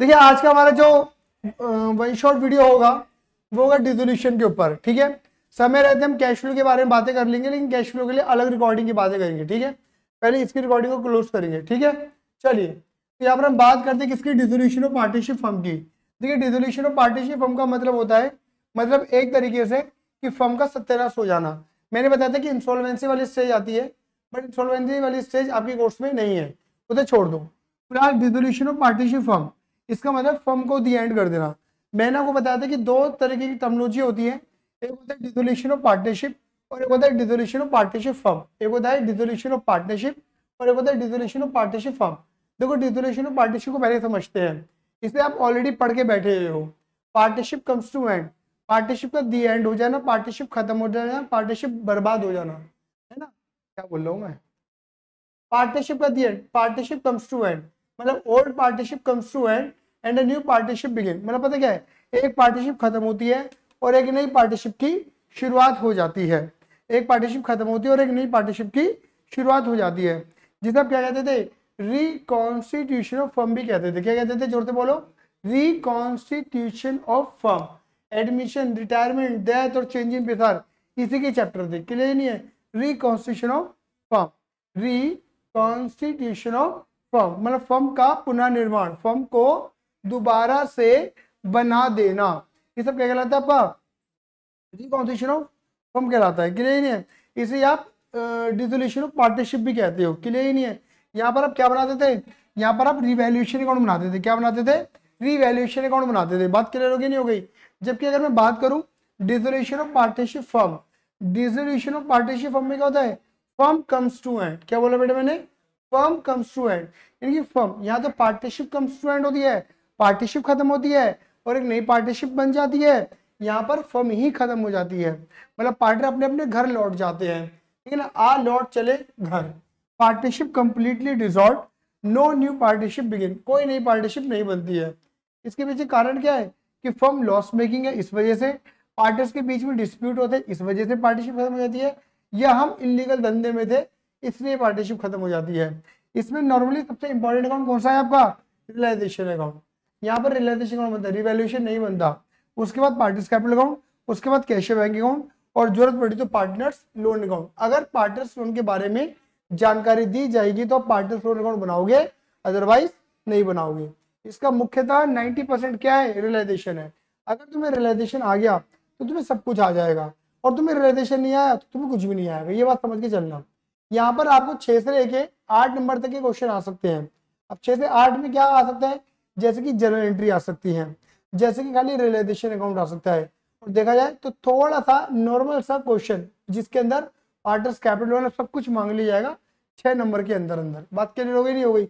देखिए आज का हमारा जो वन शॉर्ट वीडियो होगा वो होगा डिजोल्यूशन के ऊपर ठीक है समय रहते हम कैश फ्लो के बारे में बातें कर लेंगे लेकिन कैश फ्लो के लिए अलग रिकॉर्डिंग की बातें करेंगे ठीक है पहले इसकी रिकॉर्डिंग को क्लोज करेंगे ठीक है चलिए तो यहाँ पर हम बात करते हैं किसकी डिजोल्यूशन ऑफ पार्टनरशिप फर्म की देखिए डिजोल्यूशन ऑफ पार्टनरशिप फर्म का मतलब होता है मतलब एक तरीके से कि फर्म का सत्यानाश हो जाना मैंने बताया था कि इंसॉल्वेंसी वाली स्टेज आती है बट इंसॉल्वेंसी वाली स्टेज आपके कोर्स में नहीं है उसे छोड़ दो फिलहाल डिजोल्यूशन ऑफ पार्टनरशिप फर्म इसका मतलब फ्रॉम को दी एंड कर देना मैंने आपको बताया था कि दो तरीके की टर्मोलॉजी होती है एक होता है डिजोल्यूशन ऑफ पार्टनरशिप और एक होता है डिजोल्यूशन ऑफ पार्टनरशिप फॉर्म एक होता है डिजोल्यूशन ऑफ पार्टनरशिप और एक होता है डिजोल्यूशन ऑफ पार्टनरशिप फॉर्म देखो डिजोल्यूशन ऑफ पार्टनरशिप को पहले समझते हैं इसलिए आप ऑलरेडी पढ़ के बैठे हुए हो partnership comes to end partnership का दी एंड हो जाना पार्टनरशिप खत्म हो जाना पार्टनरशिप बर्बाद हो जाना है ना क्या बोल रहा हूँ मैं पार्टनरशिप का the end partnership comes to end मतलब old partnership comes to end end new partnership begin मतलब पता क्या है एक पार्टनरशिप खत्म होती है और एक नई पार्टनरशिप की शुरुआत हो जाती है एक पार्टनरशिप खत्म होती है और एक नई पार्टनरशिप की शुरुआत हो जाती है जिसे आप क्या कहते थे रिकॉन्स्टिट्यूशन ऑफ फर्म भी कहते थे क्या कहते थे जोर से बोलो reconstitution of firm admission retirement death और चेंज इन बिहार इसी के चैप्टर थे क्लियर नहीं है reconstitution of firm reconstitution of firm मतलब फर्म का पुनर्निर्माण फर्म को दोबारा से बना देना ये सब क्या कहलाता है आपका रिकॉन्सिशन ऑफ फॉर्म कहलाता है क्लियर ही नहीं है इसे आप डिजोल्यूशन ऑफ पार्टनरशिप भी कहते हो क्लियर ही नहीं है यहाँ पर आप क्या बनाते थे यहाँ पर आप रिवेल्यूशन अकाउंट बनाते थे क्या बनाते थे रिवेल्यूशन अकाउंट बनाते थे बात क्लियर हो गई नहीं हो गई जबकि अगर मैं बात करूँ dissolution of partnership form dissolution of partnership form में क्या होता है फॉर्म कम्स टू एंड क्या बोला बेटा मैंने फॉर्म कम्स टू एंड यानी कि फर्म यहाँ तो पार्टनरशिप कम्स टू एंड होती है पार्टनरशिप खत्म होती है और एक नई पार्टनरशिप बन जाती है यहाँ पर फर्म ही खत्म हो जाती है मतलब पार्टनर अपने अपने घर लौट जाते हैं ठीक है ना आ लौट चले घर partnership completely dissolve no new partnership begin कोई नई पार्टनरशिप नहीं बनती है इसके पीछे कारण क्या है कि फर्म लॉस मेकिंग है इस वजह से पार्टनर्स के बीच में डिस्प्यूट होते इस वजह से पार्टनरशिप खत्म हो जाती है या हम इनलीगल धंधे में थे इसलिए पार्टनरशिप खत्म हो जाती है इसमें नॉर्मली सबसे इंपॉर्टेंट अकाउंट कौन सा है आपका रिलाइजेशन अकाउंट यहाँ पर रियलाइजेशन अकाउंट बनता है रिवेल्यूशन नहीं बनता उसके बाद पार्टनर्स कैपिटल अकाउंट उसके बाद कैश बैंक अकाउंट और जरूरत पड़ी तो पार्टनर्स लोन अकाउंट अगर पार्टनर्स लोन के बारे में जानकारी दी जाएगी तो आप पार्टनर्स लोन अकाउंट बनाओगे अदरवाइज नहीं बनाओगे इसका मुख्यतः 90 परसेंट क्या है रियलाइजेशन है अगर तुम्हें रियलाइजेशन आ गया तो तुम्हें सब कुछ आ जाएगा और तुम्हें रियलाइजेशन नहीं आया तो तुम्हें कुछ भी नहीं आएगा ये बात समझ के चलना यहाँ पर आपको छह से लेके आठ नंबर तक के क्वेश्चन आ सकते हैं अब छह से आठ में क्या आ सकता है जैसे कि जनरल एंट्री आ सकती है जैसे कि खाली रियलाइजेशन अकाउंट आ सकता है और देखा जाए तो थोड़ा सा नॉर्मल सा क्वेश्चन जिसके अंदर आर्टर्स कैपिटल वाला सब कुछ मांग लिया जाएगा छः नंबर के अंदर अंदर बात क्लियर हो गई नहीं हो गई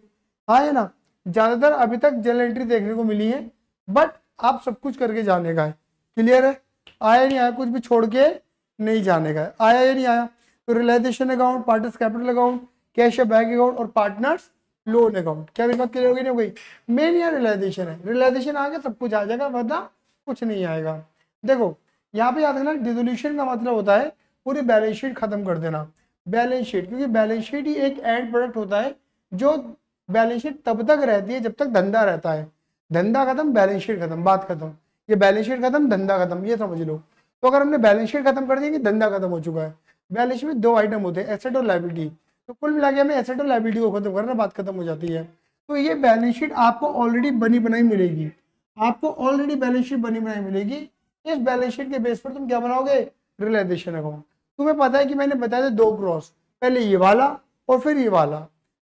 हाँ है ना ज़्यादातर अभी तक जनरल एंट्री देखने को मिली है बट आप सब कुछ करके जाने का है क्लियर है आया नहीं आया कुछ भी छोड़ के नहीं जाने का है आया या नहीं आया तो realisation account partners capital account cash या बैंक अकाउंट और पार्टनर्स लोन अकाउंट क्या मेरी बात क्लियर होगी नहीं हो गई मेन यहाँ रियलाइजेशन है रियलाइजेशन आ गया सब कुछ आ जाएगा वरना कुछ नहीं आएगा देखो यहाँ पे याद रखना डिजोल्यूशन का मतलब होता है पूरी बैलेंस शीट खत्म कर देना बैलेंस शीट क्योंकि बैलेंस शीट ही एक एंड प्रोडक्ट होता है जो बैलेंस शीट तब तक रहती है जब तक धंधा रहता है धंधा खत्म बैलेंस शीट खत्म बात खत्म ये बैलेंस शीट खत्म धंधा खत्म ये समझ लो तो अगर हमने बैलेंस शीट खत्म कर दी कि धंधा खत्म हो चुका है बैलेंस शीट में दो आइटम होते हैं एसेट और लाइबिलिटी तो कुल मिला के हमें एसेट और लाइबिलिटी को खत्म करना बात खत्म हो जाती है तो ये बैलेंस शीट आपको ऑलरेडी बनी बनाई मिलेगी आपको ऑलरेडी बैलेंस शीट बनी बनाई मिलेगी इस बैलेंस शीट के बेस पर तुम क्या बनाओगे रियलाइजेशन अकाउंट तुम्हें पता है कि मैंने बताया था दो क्रॉस पहले ये वाला और फिर ये वाला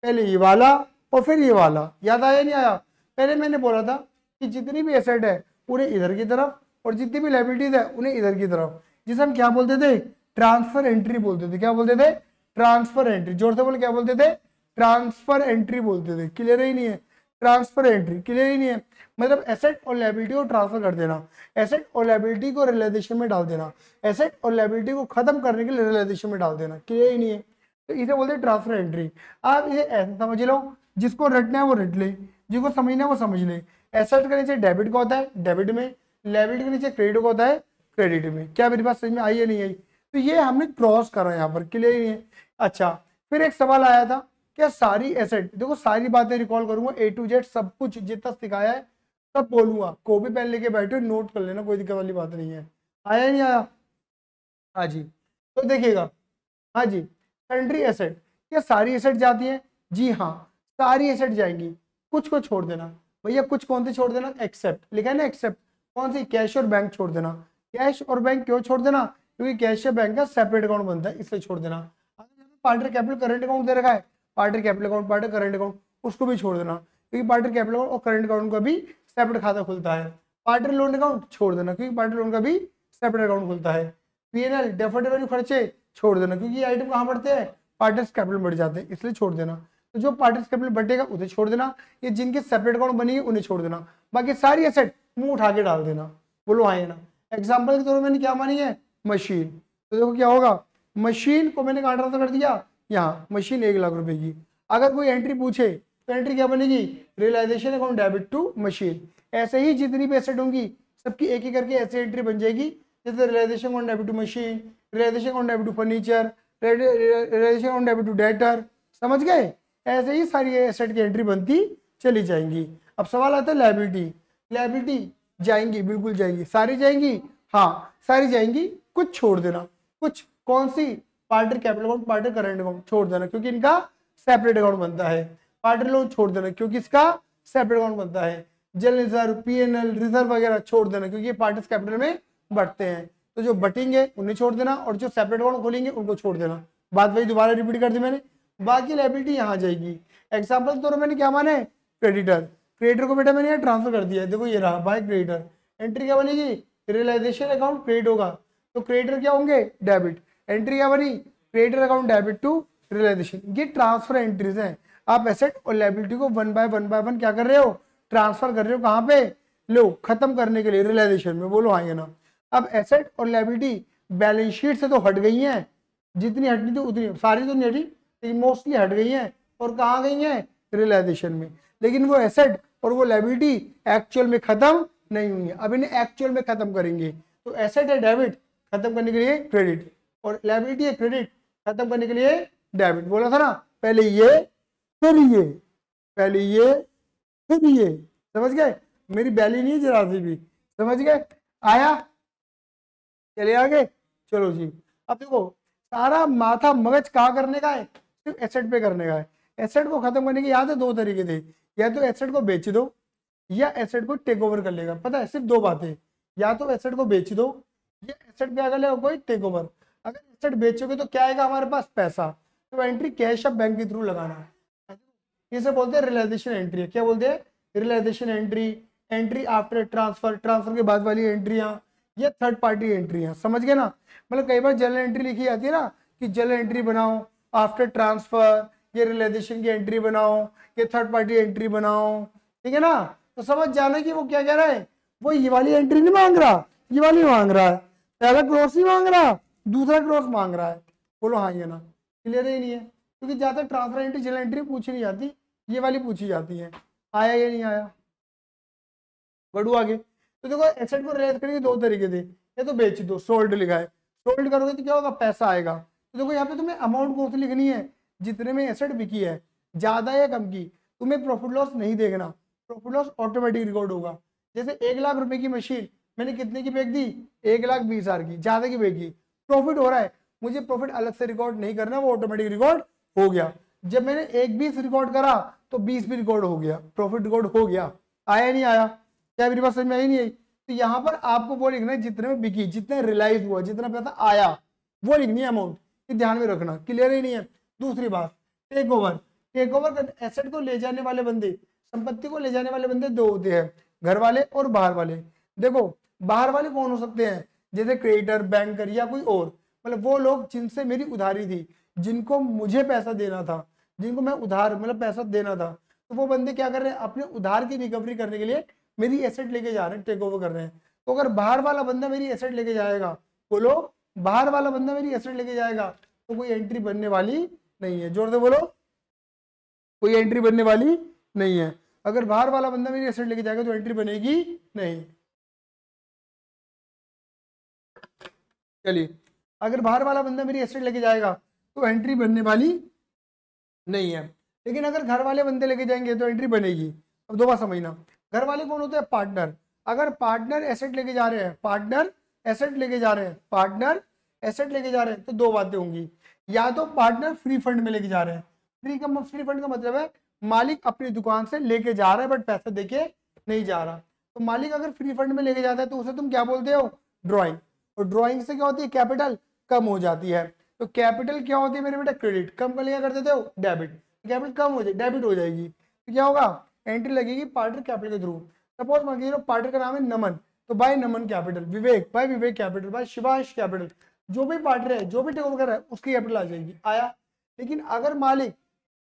पहले ये वाला और फिर ये वाला याद आया नहीं आया पहले मैंने बोला था कि जितनी भी एसेट है उन्हें इधर की तरफ और जितनी भी लाइबिलिटीज है उन्हें इधर की तरफ जिसे हम क्या बोलते थे ट्रांसफर एंट्री बोलते थे क्या बोलते थे ट्रांसफर एंट्री जोर से बोले क्या बोलते थे ट्रांसफर एंट्री बोलते थे क्लियर ही नहीं है ट्रांसफर एंट्री क्लियर ही नहीं है मतलब एसेट और लाइबिलिटी को ट्रांसफर कर देना एसेट और लाइबिलिटी को रियलाइजेशन में डाल देना एसेट और लाइबिलिटी को खत्म करने के लिए रियलाइजेशन में डाल देना क्लियर ही नहीं है तो इसे बोलते हैं ट्रांसफर एंट्री आप इसे ऐसे समझ लो जिसको रटना है वो रट ले जिसको समझना है वो समझ ले एसेट के नीचे डेबिट का होता है डेबिट में लाइबिलिटी के नीचे क्रेडिट का होता है क्रेडिट में क्या मेरी बात समझ में आई या नहीं आई तो ये हमने क्रॉस करा यहाँ पर क्लियर ही नहीं है अच्छा फिर एक सवाल आया था क्या सारी एसेट देखो सारी बातें रिकॉल करूंगा ए टू जेड सब कुछ जितना सिखाया है सब बोलूंगा कॉपी पेन लेके बैठो नोट कर लेना कोई दिक्कत वाली बात नहीं है आया नहीं आया हाँ जी तो देखिएगा हाँ जी कंट्री एसेट क्या सारी एसेट जाती है जी हाँ सारी एसेट जाएंगी कुछ को छोड़ देना भैया कुछ कौन से छोड़ देना एक्सेप्ट लिखा है ना एक्सेप्ट कौन सी कैश और बैंक छोड़ देना कैश और बैंक क्यों छोड़ देना क्योंकि कैश और बैंक का सेपरेट अकाउंट बनता है इसलिए छोड़ देना पार्टनर कैपिटल करंट अकाउंट दे रखा है partner capital account partner current account उसको भी छोड़ देना क्योंकि पार्टनर कैपिटल अकाउंट और करंट अकाउंट का भी सेपरेट खाता खुलता है पार्टनर लोन अकाउंट छोड़ देना क्योंकि पार्टनर लोन का भी सेपरेट अकाउंट खुलता है P N L deferred revenue खर्चे छोड़ देना क्योंकि ये आइटम कहाँ बढ़ते हैं पार्टनर्स कैपिटल बढ़ जाते हैं इसलिए छोड़ देना तो जो पार्टनर्स कैपिटल बढ़ेगा उसे छोड़ देना ये जिनके सेपरेट अकाउंट बनी है उन्हें छोड़ देना बाकी सारी एसेट मुंह उठा के डाल देना बोलो हाँ ना एग्जाम्पल के तौर पर मैंने क्या मानी है मशीन तो देखो क्या होगा मशीन को मैंने कहा ट्रांसफर कर दिया यहाँ मशीन एक लाख रुपए की अगर कोई एंट्री पूछे तो एंट्री क्या बनेगी realisation account debit to machine ऐसे ही जितनी भी एसेट होंगी सबकी एक ही करके ऐसी एंट्री बन जाएगी जैसे realisation account debit to machine realisation account debit to furniture realisation account debit to debtor समझ गए ऐसे ही सारी एसेट की एंट्री बनती चली जाएंगी अब सवाल आता है लाइबिलिटी लाइबिलिटी जाएंगी बिल्कुल जाएंगी सारी जाएंगी हाँ सारी जाएंगी कुछ छोड़ देना कुछ कौन सी partner capital account partner current account छोड़ देना क्योंकि इनका सेपरेट अकाउंट बनता है पार्टनर लोन छोड़ देना क्योंकि इसका सेपरेट अकाउंट बनता है जल reserve P N L reserve वगैरह छोड़ देना क्योंकि ये कैपिटल में बढ़ते हैं तो जो बटेंगे उन्हें छोड़ देना और जो सेपरेट अकाउंट खोलेंगे उनको छोड़ देना बात वही दोबारा रिपीट कर दी मैंने बाकी लाइबिलिटी यहाँ आ जाएगी एग्जाम्पल के तौर पर मैंने क्या माना है क्रेडिटर क्रेडिटर को बेटा मैंने यहाँ ट्रांसफर कर दिया है देखो ये रहा बाय क्रेडिटर एंट्री क्या बनेगी रियलाइजेशन अकाउंट क्रेडिट होगा तो क्रेडिटर क्या होंगे डेबिट एंट्री क्या बनी creditor account debit to realisation ये ट्रांसफर एंट्रीज हैं आप एसेट और लाइबिलिटी को one by one by one क्या कर रहे हो ट्रांसफर कर रहे हो कहाँ पे लो खत्म करने के लिए रियलाइजेशन में बोलो हाँ ना अब एसेट और लाइबिलिटी बैलेंस शीट से तो हट गई हैं जितनी हटनी थी उतनी सारी तो नहीं हटी लेकिन मोस्टली हट गई हैं और कहाँ गई हैं रियलाइजेशन में लेकिन वो एसेट और वो लाइबिलिटी एक्चुअल में खत्म नहीं हुई है अब इन्हें एक्चुअल में खत्म करेंगे तो एसेट है डेबिट खत्म करने के लिए क्रेडिट और लाइबिलिटी या क्रेडिट खत्म करने के लिए डेबिट बोला था ना पहले ये फिर ये पहले ये फिर ये समझ गए मेरी बैली नहीं जरा सी भी समझ गए आया चले आगे चलो जी अब देखो सारा माथा मगज कहा करने का है सिर्फ एसेट पे करने का है एसेट को खत्म करने के याद है दो तरीके थे या तो एसेट को बेच दो या एसेट को टेक ओवर कर लेगा पता है सिर्फ दो बातें या तो एसेट को बेच दो या एसेट पे आ लेगा कोई टेक ओवर अगर एसेट बेचोगे तो क्या आएगा हमारे पास पैसा तो एंट्री कैश या बैंक के थ्रू लगाना इसे बोलते हैं रियलाइजेशन एंट्री क्या बोलते हैं realisation entry entry after transfer transfer के बाद वाली एंट्रियाँ या थर्ड पार्टी एंट्रियाँ समझ गए ना मतलब कई बार जनरल एंट्री लिखी जाती है ना कि जनरल एंट्री बनाओ आफ्टर ट्रांसफर ये रियलाइजेशन की एंट्री बनाओ ये थर्ड पार्टी एंट्री बनाओ ठीक है ना तो समझ जाना कि वो क्या कह रहा है वो ये वाली एंट्री नहीं मांग रहा ये वाली मांग रहा है पहला ग्रोस नहीं मांग रहा दूसरा क्रॉस मांग रहा है बोलो हाँ ये ना क्लियर ही नहीं है क्योंकि ज़्यादा ट्रांसफर एंट्री जेल एंट्री पूछी नहीं जाती ये वाली पूछी जाती है आया या नहीं आया बढ़ू आगे तो देखो एसेट को रेट करेंगे दो तरीके से या तो बेच दो सोल्ड लिखा है सोल्ड करोगे तो क्या होगा पैसा आएगा तो देखो यहाँ पे तुम्हें अमाउंट कौन सी लिखनी है जितने में एसेट बिकी है ज़्यादा या कम की तुम्हें प्रॉफिट लॉस नहीं देखना प्रॉफिट लॉस ऑटोमेटिक रिकॉर्ड होगा जैसे एक लाख रुपए की मशीन मैंने कितने की बेच दी एक लाख बीस हजार की ज़्यादा की बेची प्रॉफिट हो रहा है मुझे प्रॉफिट अलग से रिकॉर्ड नहीं करना वो ऑटोमेटिक रिकॉर्ड हो गया जब मैंने एक बीस रिकॉर्ड करा तो बीस भी रिकॉर्ड हो गया प्रॉफिट रिकॉर्ड हो गया आया नहीं आया क्या मेरी बात समझ में आई नहीं आई तो यहाँ पर आपको वो लिखना है जितने में बिकी जितने रिलाइज हुआ जितना पैसा आया वो लिखनी है अमाउंट ये ध्यान में रखना क्लियर ही नहीं है दूसरी बात take over take over asset को ले जाने वाले बंदे संपत्ति को ले जाने वाले बंदे दो होते हैं घर वाले और बाहर वाले देखो बाहर वाले कौन हो सकते हैं जैसे क्रेडिटर बैंकर या कोई और मतलब वो लोग जिनसे मेरी उधारी थी जिनको मुझे पैसा देना था जिनको मैं उधार मतलब पैसा देना था तो वो बंदे क्या कर रहे हैं अपने उधार की रिकवरी करने के लिए मेरी एसेट लेके जा रहे हैं टेक ओवर कर रहे हैं तो अगर बाहर वाला बंदा मेरी एसेट लेके जाएगा बोलो बाहर वाला बंदा मेरी एसेट लेके जाएगा तो कोई एंट्री बनने वाली नहीं है जोर से बोलो कोई एंट्री बनने वाली नहीं है अगर बाहर वाला बंदा मेरी एसेट लेके जाएगा तो एंट्री बनेगी नहीं चलिए अगर बाहर वाला बंदा मेरी एसेट लेके जाएगा तो एंट्री बनने वाली नहीं है लेकिन अगर घर वाले बंदे लेके जाएंगे तो एंट्री बनेगी अब दो समझना घर वाले कौन होते हैं पार्टनर अगर पार्टनर एसेट लेके जा रहे हैं पार्टनर एसेट लेके जा रहे हैं पार्टनर एसेट लेके जा रहे हैं तो दो बातें होंगी या तो पार्टनर फ्री फंड में लेके जा रहे हैं फ्री का फ्री मतलब, फंड का मतलब है मालिक अपनी दुकान से लेके जा रहा है बट पैसा देके नहीं जा रहा तो मालिक अगर फ्री फंड में लेके जाता है तो उसे तुम क्या बोलते हो ड्रॉइंग और ड्रॉइंग से क्या होती है कैपिटल कम हो जाती है तो कैपिटल क्या होती है मेरे बेटा क्रेडिट कम कर लिया कर देते हो डेबिट कैपिटल कम हो जाए डेबिट हो जाएगी तो क्या होगा एंट्री लगेगी पार्टनर कैपिटल के थ्रू सपोज मान लीजिए पार्टनर का नाम है नमन तो by Naman capital Vivek by Vivek capital by Shivash capital जो भी पार्टनर है जो भी टेक ओवर है उसकी कैपिटल आ जाएगी आया लेकिन अगर मालिक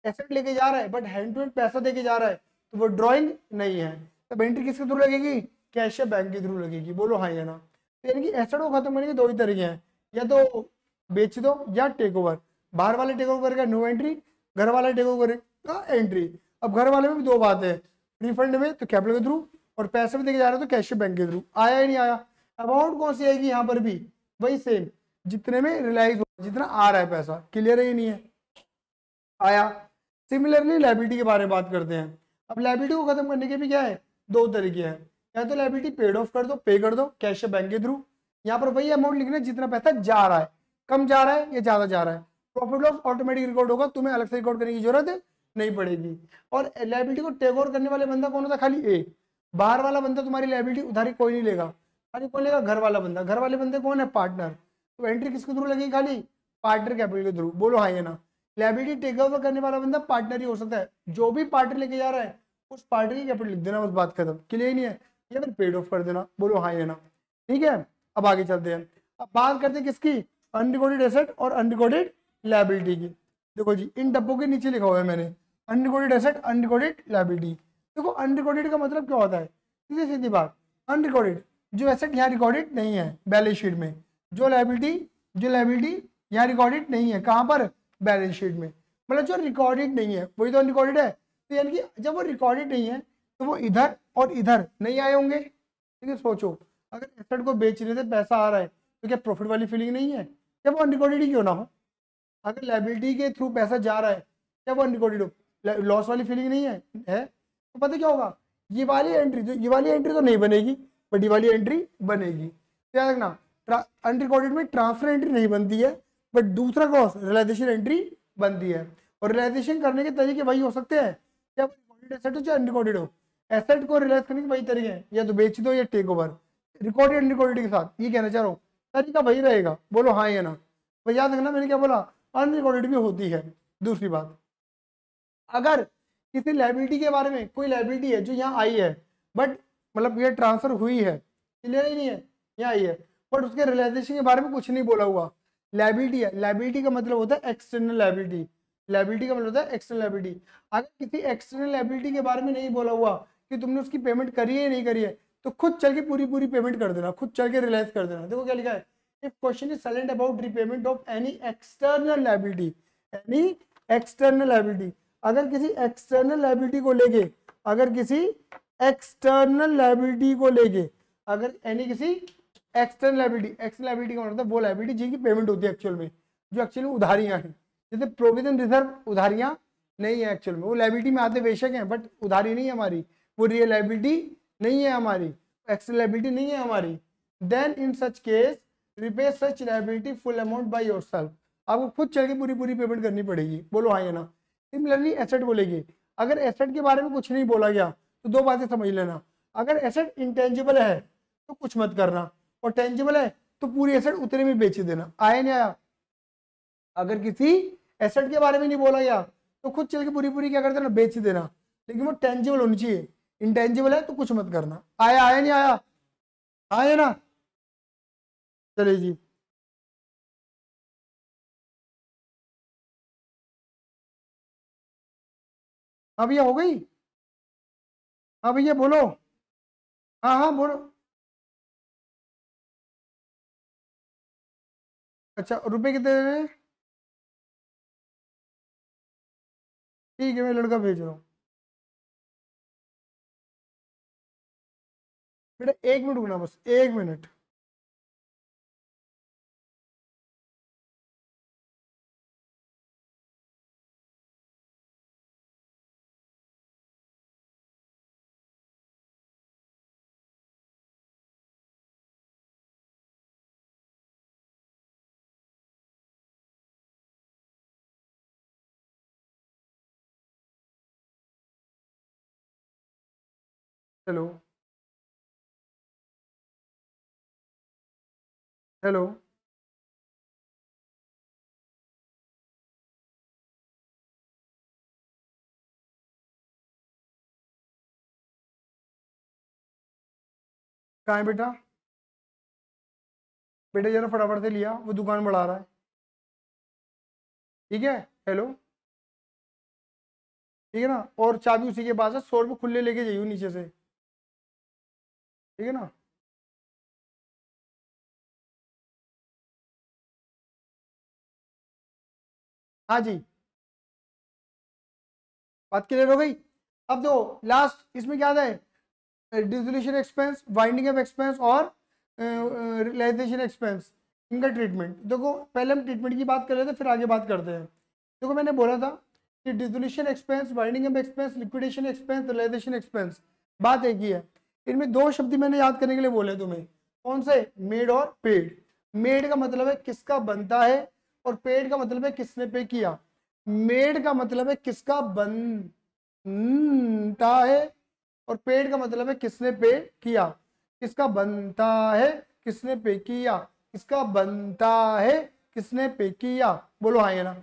एसेट लेके जा रहा है बट हैंड टू हैंड पैसा देके जा रहा है तो वो ड्रॉइंग नहीं है तब एंट्री किसके थ्रू लगेगी कैश या बैंक के थ्रू लगेगी बोलो हाँ या ना तो यानी कि एसेट को खत्म करने के दो ही तरीके हैं या तो बेच दो या टेक ओवर बाहर वाले टेक ओवर करेगा नो एंट्री घर वाले टेक ओवर करेगा एंट्री अब घर वाले में भी दो बात है रिफंड में तो कैपिटल के थ्रू और पैसे में देखे जा रहे हो तो कैश बैंक के थ्रू आया ही नहीं आया अमाउंट कौन सी आएगी यहाँ पर भी वही सेम जितने में रिलाइज हो जितना आ रहा है पैसा क्लियर ही नहीं है आया सिमिलरली लाइबिलिटी के बारे में बात करते हैं अब लाइबिलिटी को खत्म करने के भी क्या है दो तरीके हैं या तो लाइबिलिटी पेड ऑफ कर दो पे कर दो कैश बैंक के थ्रू यहाँ पर वही अमाउंट लिखना जितना पैसा जा रहा है कम जा रहा है या ज्यादा जा रहा है प्रॉफिट लॉस ऑटोमेटिक रिकॉर्ड होगा तुम्हें अलग से रिकॉर्ड करने की जरूरत नहीं पड़ेगी और लाइबिलिटी को टेक ओवर करने वाले बंदा कौन होता खाली ए बाहर वाला बंदा तुम्हारी लाइबिलिटी उधारी कोई नहीं लेगा खाली कौन लेगा घर वाला बंदा घर वाले बंदे कौन है पार्टनर तो एंट्री किसके थ्रू लगेगी खाली पार्टनर कैपिटल के थ्रू बोलो हाई है ना लाइबिलिटी टेक ओवर करने वाला बंदा पार्टनर ही हो सकता है जो भी पार्टनर लेके जा रहा है उस पार्टनर की कैपिटल लिख देना बस बात खत्म क्लियर नहीं है या फिर पेड ऑफ कर देना बोलो हाँ ये ना ठीक है अब आगे चलते हैं अब बात करते हैं किसकी अनरिकॉर्डेड एसेट और अनरिकॉर्डेड लाइबिलिटी की देखो जी इन डब्बों के नीचे लिखा हुआ है मैंने अनरिकॉर्डेड एसेट अनरिकॉर्डेड लाइबिलिटी देखो अनरिकॉर्डेड का मतलब क्या होता है सीधी सीधी बात अनरिकॉर्डेड जो एसेट यहाँ रिकॉर्डेड नहीं है बैलेंस शीट में जो लाइबिलिटी जो लाइबिलिटी यहाँ रिकॉर्डेड नहीं है कहाँ पर बैलेंस शीट में मतलब जो रिकॉर्डेड नहीं है वही तो अनरिकॉर्डेड है तो यानी कि जब वो रिकॉर्डेड नहीं है तो वो इधर और इधर नहीं आए होंगे ठीक है सोचो अगर एसेट को बेचने से पैसा आ रहा है तो क्या प्रॉफिट वाली फीलिंग नहीं है क्या वो अनरिकॉर्डेड ही क्यों ना हो अगर लाइबिलिटी के थ्रू पैसा जा रहा है क्या वो अनरिकॉर्डेड हो लॉस वाली फीलिंग नहीं है है तो पता क्या होगा ये वाली एंट्री जो ये वाली एंट्री तो नहीं बनेगी बट ये वाली एंट्री बनेगी याद रखना अनरिकॉर्डेड में ट्रांसफर एंट्री नहीं बनती है बट दूसरा क्रॉस रिलाइजेशन एंट्री बनती है और रिलाइजेशन करने के तरीके वही हो सकते हैं क्या रिकॉर्डेड एसेट हो चाहे अनरिकॉर्डेड हो एसेट को रिलाइज करने के वही तरीके हैं या तो बेच दो या टेक ओवर रिकॉर्डेड लिक्विडिटी के साथ ये कहना चाह रहा हूँ तरीका वही रहेगा बोलो हाँ या ना भाई याद रखना मैंने क्या बोला अनरिकॉर्डेड भी होती है दूसरी बात अगर किसी लाइबिलिटी के बारे में कोई लाइबिलिटी है जो यहाँ आई है बट मतलब ये ट्रांसफर हुई है क्लियर ही नहीं है यहाँ आई है बट उसके रिलाइजेशन के बारे में कुछ नहीं बोला हुआ लाइबिलिटी है लाइबिलिटी का मतलब होता है एक्सटर्नल लाइबिलिटी लाइबिलिटी का मतलब होता है एक्सटर्नल लाइबिलिटी अगर किसी एक्सटर्नल लाइबिलिटी के बारे में नहीं बोला हुआ कि तुमने उसकी पेमेंट करी है नहीं करी है तो खुद चल के पूरी पूरी पेमेंट कर देना खुद चल के रिलाइज कर देना देखो क्या लिखा है if question is silent about repayment of any external liability any external liability अगर किसी एक्सटर्नल लाइबिलिटी को लेके अगर किसी एक्सटर्नल लाइबिलिटी को लेके अगर एनी किसी एक्सटर्नल लाइबिलिटी एक्सटर्नल लाइबिलिटी का मतलब वो लाइबिलिटी जिनकी पेमेंट होती है एक्चुअल में जो एक्चुअल में हैं जैसे प्रोविजन रिजर्व उधारियाँ नहीं है एक्चुअल में वो लाइबिलिटी में आते बेशक हैं बट उधारी नहीं है हमारी वो रियलाइबिलिटी नहीं है हमारी एक्सलेबिलिटी नहीं है हमारी then in such case repay such liability full amount by yourself आपको खुद चल के पूरी पूरी पेमेंट करनी पड़ेगी बोलो हाँ ये ना सिमिलरली एसेट बोलेगी अगर एसेट के बारे में कुछ नहीं बोला गया तो दो बातें समझ लेना अगर एसेट इंटेंजिबल है तो कुछ मत करना और टेंजिबल है तो पूरी एसेट उतने में बेच देना आया नहीं आया अगर किसी एसेट के बारे में नहीं बोला गया तो खुद चल के पूरी पूरी क्या कर देना बेच देना लेकिन वो टेंजिबल होनी चाहिए इंटेंजिबल है तो कुछ मत करना आया आया नहीं आया आया ना चलिए जी अब भैया हो गई अब भैया बोलो हाँ हाँ बोलो अच्छा रुपये कितने दे रहे हैं ठीक है मैं लड़का भेज रहा हूँ बेटा एक मिनट गुना बस एक मिनट हेलो हेलो कहाँ बेटा बेटा जरा तो फटाफट से लिया वो दुकान बढ़ा रहा है ठीक है हेलो ठीक है ना और चाबी उसी के पास है सौ रुपये खुले लेके जाइए नीचे से ठीक है ना हाँ जी बात क्लियर हो गई अब दो लास्ट इसमें क्या आता है dissolution expense winding up expense और रिलाइजेशन एक्सपेंस इनका ट्रीटमेंट देखो पहले हम ट्रीटमेंट की बात कर रहे थे फिर आगे बात करते हैं देखो मैंने बोला था कि dissolution expense winding up expense liquidation expense realisation expense बात एक ही है इनमें दो शब्द मैंने याद करने के लिए बोले तुम्हें कौन से मेड और पेड मेड का मतलब है किसका बनता है और पेड का मतलब है किसने पे किया मेड का मतलब है किसका बनता है और पेड का मतलब है किसने पे किया किसका बनता है किसने पे किया किसका बनता है किसने पे किया बोलो हाँ ना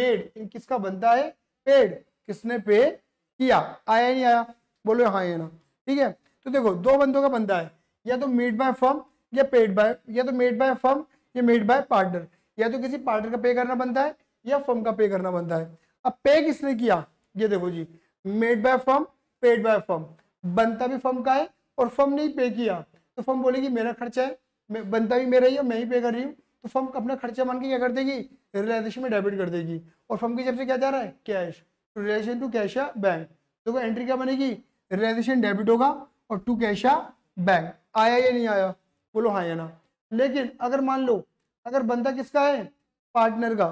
मेड किसका बनता है पेड किसने पे किया आया नहीं आया बोलो हाँ ये ना ठीक है तो देखो दो बंदों का बनता है या तो मेड बाय फर्म या पेड बाय या तो मेड बाय फर्म या मेड बाय पार्टनर या तो किसी पार्टनर का पे करना बनता है या फर्म का पे करना बनता है अब पे किसने किया ये देखो जी made by firm paid by firm बनता भी फर्म का है और फर्म ने ही पे किया तो फर्म बोलेगी मेरा खर्चा है बनता भी मेरा ही है मैं ही पे कर रही हूँ तो फर्म अपना खर्चा मान के क्या कर देगी रिलाइजेशन में डेबिट कर देगी और फर्म की जब से क्या जा रहा है कैश तो रिलाइजेशन टू कैश या बैंक देखो तो एंट्री क्या बनेगी रिलाइजेशन डेबिट होगा और टू कैश या बैंक आया या नहीं आया बोलो हाँ या ना लेकिन अगर मान लो अगर बनता किसका है पार्टनर का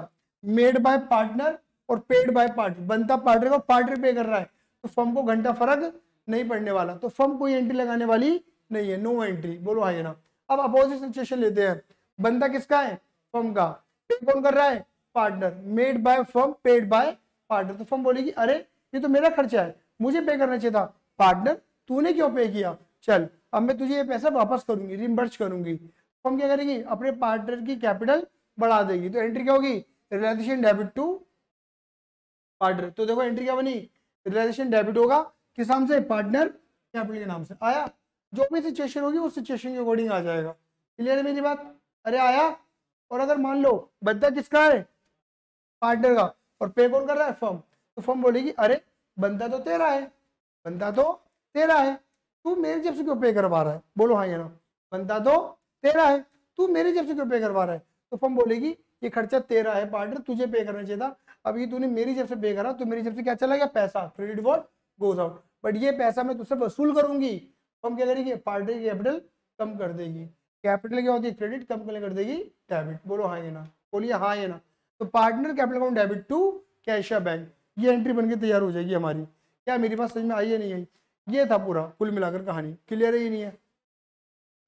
मेड बाय पार्टनर और पेड बाय पार्टनर बनता पार्टनर का पार्टनर पे कर रहा है तो फर्म को घंटा फर्क नहीं पड़ने वाला तो फर्म कोई एंट्री लगाने वाली नहीं है नो एंट्री बोलो हाई ना अब अपोजिट सिचुएशन लेते हैं बनता किसका है फर्म का पे कौन कर रहा है partner made by firm paid by partner तो फर्म बोलेगी अरे ये तो मेरा खर्चा है मुझे पे करना चाहिए था पार्टनर तूने क्यों पे किया चल अब मैं तुझे ये पैसा वापस करूंगी रिमबर्स करूंगी फॉर्म तो क्या करेगी अपने पार्टनर की कैपिटल बढ़ा देगी तो एंट्री क्या होगी रिलाइजेशन डेबिट टू पार्टनर तो देखो एंट्री क्या बनी रिलाइजेशन डेबिट होगा किस नाम से पार्टनर कैपिटल के नाम से आया जो भी सिचुएशन होगी उस सिचुएशन के अकॉर्डिंग आ जाएगा क्लियर है मेरी बात अरे आया और अगर मान लो बंदा किसका है पार्टनर का और पे कौन कर रहा है फर्म तो फर्म बोलेगी अरे बंदा तो तेरा है बंदा तो तेरा है तू मेरे जब से क्यों पे करवा रहा है बोलो हाँ ये ना बंदा तो तेरा है तू मेरे जब से क्यों पे करवा रहा है तो फर्म बोलेगी ये खर्चा तेरा है पार्टनर तुझे पे करना चाहिए था अब ये तूने मेरी जब से पे करा तो मेरी जब से क्या चला गया पैसा credit what goes out but ये पैसा मैं तुझसे वसूल करूंगी फर्म क्या करेगी पार्टनर कैपिटल कम कर देगी कैपिटल क्या होती है क्रेडिट कम कर देगी डेबिट बोलो हाँ ये ना बोलिए हाँ ये ना तो partner capital account debit to कैशिया बैंक ये एंट्री बनकर तैयार हो जाएगी हमारी क्या मेरी बात समझ में आई या नहीं आई ये था पूरा कुल मिलाकर कहानी क्लियर है ही नहीं है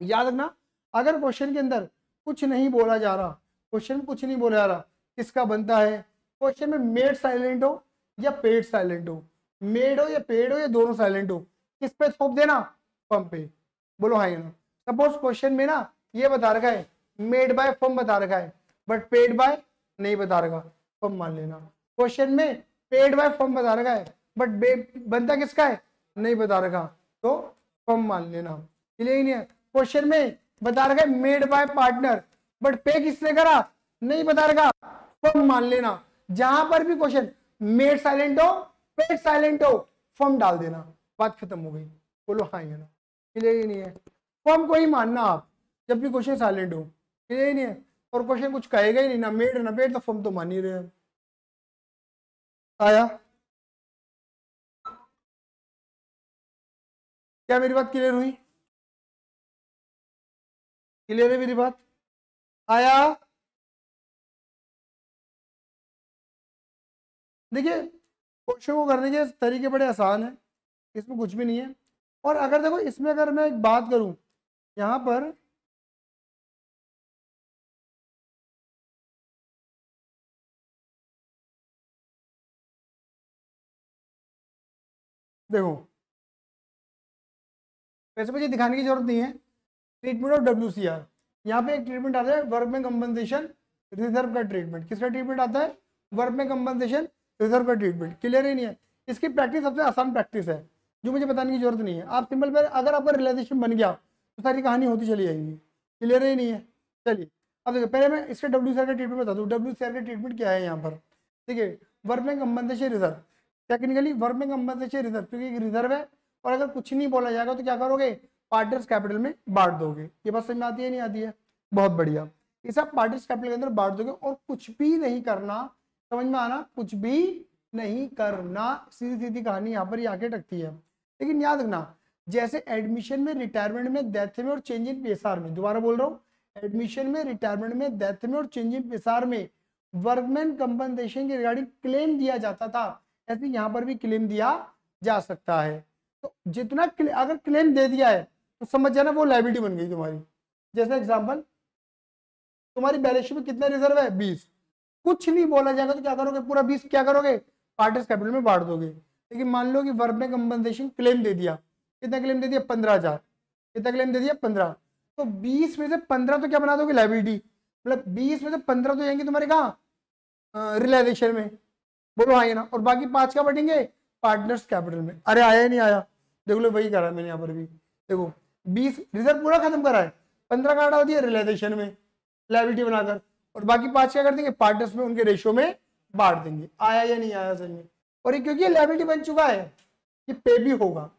याद रखना अगर क्वेश्चन के अंदर कुछ नहीं बोला जा रहा क्वेश्चन कुछ नहीं बोला जा रहा किसका बनता है क्वेश्चन में मेड साइलेंट हो या पेड साइलेंट हो मेड हो या पेड हो या दोनों साइलेंट हो किस पे थोप देना पंप पे बोलो हाई ना सपोज क्वेश्चन में ना ये बता रखा है मेड बाय फम बता रखा है बट पेड बाय नहीं बता रखा फम मान लेना क्वेश्चन में पेड बाय फम बता रखा है बट बनता किसका है नहीं बता रखा तो फम मान लेना क्लियर नहीं है क्वेश्चन में बता रखा है मेड बाय पार्टनर बट पे किसने करा नहीं बता रखा फर्म मान लेना जहां पर भी क्वेश्चन मेड साइलेंट हो पेड साइलेंट हो फर्म डाल देना बात खत्म हो गई बोलो हाँ ना क्लियर ही नहीं है फर्म को ही मानना आप जब भी क्वेश्चन साइलेंट हो क्लियर ही नहीं है और क्वेश्चन कुछ कहेगा ही नहीं ना मेड ना पेड तो फर्म तो मान ही रहे हैं आया क्या मेरी बात क्लियर हुई क्लियर है मेरी बात आया देखिए क्वेश्चन को करने के तरीके बड़े आसान है इसमें कुछ भी नहीं है और अगर देखो इसमें अगर मैं एक बात करूं यहां पर देखो वैसे मुझे दिखाने की जरूरत नहीं है treatment of W C R यहाँ पे एक ट्रीटमेंट आता है वर्क में कंपनसेशन रिजर्व का ट्रीटमेंट किसका ट्रीटमेंट आता है वर्क में कंपनसेशन रिजर्व का ट्रीटमेंट क्लियर ही नहीं है इसकी प्रैक्टिस सबसे आसान प्रैक्टिस है जो मुझे बताने की जरूरत नहीं है आप सिंपल पर अगर आपका रिलाइजेशन बन गया तो सारी कहानी होती चली जाएगी क्लियर ही नहीं है चलिए अब देखिए पहले मैं इसके डब्ल्यू का ट्रीटमेंट बता दूँ डब्ल्यू का ट्रीटमेंट क्या है यहाँ पर ठीक है वर्क में कंपनसेशन रिजर्व टेक्निकली वर्क में कंपनसेशन रिजर्व क्योंकि एक रिजर्व है और अगर कुछ नहीं बोला जाएगा तो क्या करोगे पार्टनर्स कैपिटल में बांट दोगे ये बात समझ में आती है नहीं आती है बहुत बढ़िया ये सब पार्टनर्स कैपिटल के अंदर बांट दोगे और कुछ भी नहीं करना समझ में आना कुछ भी नहीं करना सीधी सीधी कहानी यहाँ पर आके टकती है लेकिन याद रखना जैसे एडमिशन में रिटायरमेंट में डेथ में और चेंज इन पेसार में दोबारा बोल रहा हूँ एडमिशन में रिटायरमेंट में डेथ में और चेंज इन पेसार में वर्कमैन कंपनसेशन के रिगार्डिंग क्लेम दिया जाता था ऐसे यहाँ पर भी क्लेम दिया जा सकता है तो जितना अगर क्लेम दे दिया है समझ जाना वो लाइबिलिटी बन गई तुम्हारी जैसे एग्जाम्पल तुम्हारी बैलेंस में कितना रिजर्व है बीस कुछ नहीं बोला जाएगा तो क्या करोगे पूरा बीस क्या करोगे पार्टनर्स कैपिटल में बांट दोगे लेकिन मान लो कि वर्क ने कम्पनसेशन क्लेम दे दिया कितना क्लेम दे दिया पंद्रह हजार कितना क्लेम दे दिया पंद्रह तो बीस में से पंद्रह तो क्या बना दोगे लाइबिलिटी मतलब बीस में से पंद्रह तो जाएंगे तुम्हारे कहाँ रिलाइजेशन में बोलो आइए हाँ ना और बाकी पाँच क्या बटेंगे पार्टनर्स कैपिटल में अरे आया नहीं आया देख लो वही करा मैंने यहाँ पर भी देखो बीस रिजर्व पूरा खत्म करा है पंद्रह कार्ड हटा दिया रिलाइजेशन में लाइबिलिटी बनाकर और बाकी पांच क्या कर देंगे पार्टनर्स में उनके रेशो में बांट देंगे आया या नहीं आया सर और ये क्योंकि लाइबिलिटी बन चुका है कि पे भी होगा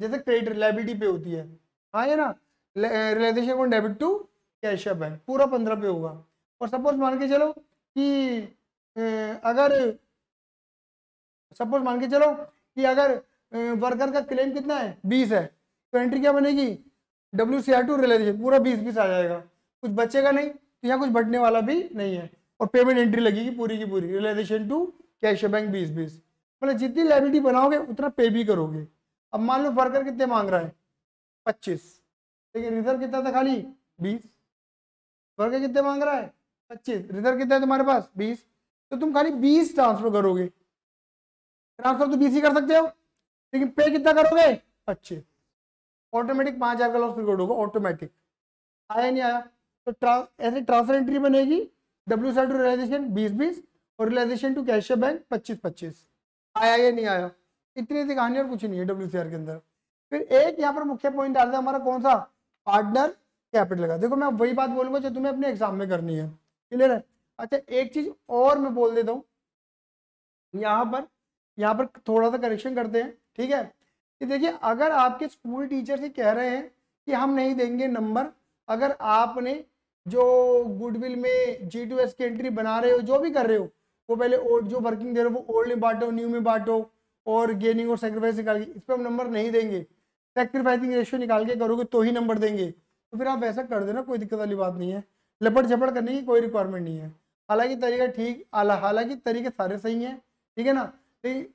जैसे क्रेडिट लाइबिलिटी पे होती है हाँ ना realisation on debit to cash अप है पूरा पंद्रह पे होगा और सपोज मान के चलो कि अगर सपोज मान के चलो कि अगर वर्कर का क्लेम कितना है बीस है तो एंट्री क्या बनेगी W C R to relation पूरा बीस बीस आ जाएगा कुछ बचेगा नहीं तो यहाँ कुछ बढ़ने वाला भी नहीं है और पेमेंट एंट्री लगेगी पूरी की पूरी रिलेशन टू कैश बैंक बीस बीस मतलब जितनी लाइबिलिटी बनाओगे उतना पे भी करोगे अब मान लो वर्कर कितने मांग रहा है पच्चीस लेकिन रिजर्व कितना था खाली बीस वर्कर कितने मांग रहा है पच्चीस रिजर्व कितना है तुम्हारे पास बीस तो तुम खाली बीस ट्रांसफर करोगे ट्रांसफर तो बीस ही कर सकते हो लेकिन पे कितना करोगे पच्चीस ऑटोमेटिक पाँच हजार का लॉस रिकॉर्ड होगा ऑटोमेटिक आया नहीं आया तो ट्रांस ऐसे ट्रांसफर एंट्री बनेगी डब्ल्यू साइड टू रियलाइजेशन बीस बीस और रियलाइजेशन टू कैश बैंक पच्चीस पच्चीस आया या नहीं आया इतनी सी कहानी और कुछ नहीं है डब्ल्यू के अंदर फिर एक यहाँ पर मुख्य पॉइंट आता है हमारा कौन सा पार्टनर कैपिटल का देखो मैं वही बात बोलूंगा जो तुम्हें अपने एग्जाम में करनी है क्लियर है अच्छा एक चीज और मैं बोल देता हूँ यहाँ पर यहाँ पर थोड़ा सा करेक्शन करते हैं ठीक है कि देखिए अगर आपके स्कूल टीचर से कह रहे हैं कि हम नहीं देंगे नंबर अगर आपने जो गुडविल में जी टू एस की एंट्री बना रहे हो जो भी कर रहे हो वो पहले ओल्ड जो वर्किंग दे रहे हो वो ओल्ड में बांटो न्यू में बांटो और गेनिंग और सेक्रीफाइस निकाल के इस पर हम नंबर नहीं देंगे सेक्रीफाइसिंग रेशियो निकाल के करोगे तो ही नंबर देंगे तो फिर आप ऐसा कर देना कोई दिक्कत वाली बात नहीं है लपट झपट करने की कोई रिक्वायरमेंट नहीं है हालांकि तरीका ठीक हालांकि तरीके सारे सही हैं ठीक है ना लेकिन तो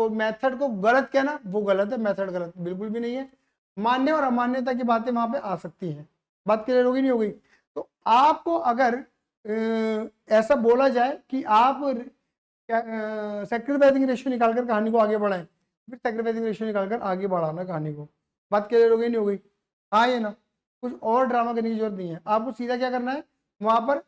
तो मेथड को गलत कहना वो गलत है मेथड गलत बिल्कुल भी नहीं है मान्य और अमान्यता की बातें वहां पे आ सकती हैं बात क्लियर होगी नहीं होगी तो आपको अगर ऐसा बोला जाए कि आप सेक्रीफाइसिंग रेशियो निकाल कर कहानी को आगे बढ़ाएं फिर सेक्रीफाइसिंग रेशियो निकाल कर आगे बढ़ाना कहानी को बात क्लियर होगी नहीं होगी हाँ ये ना कुछ और ड्रामा करने की जरूरत नहीं है आपको सीधा क्या करना है वहां पर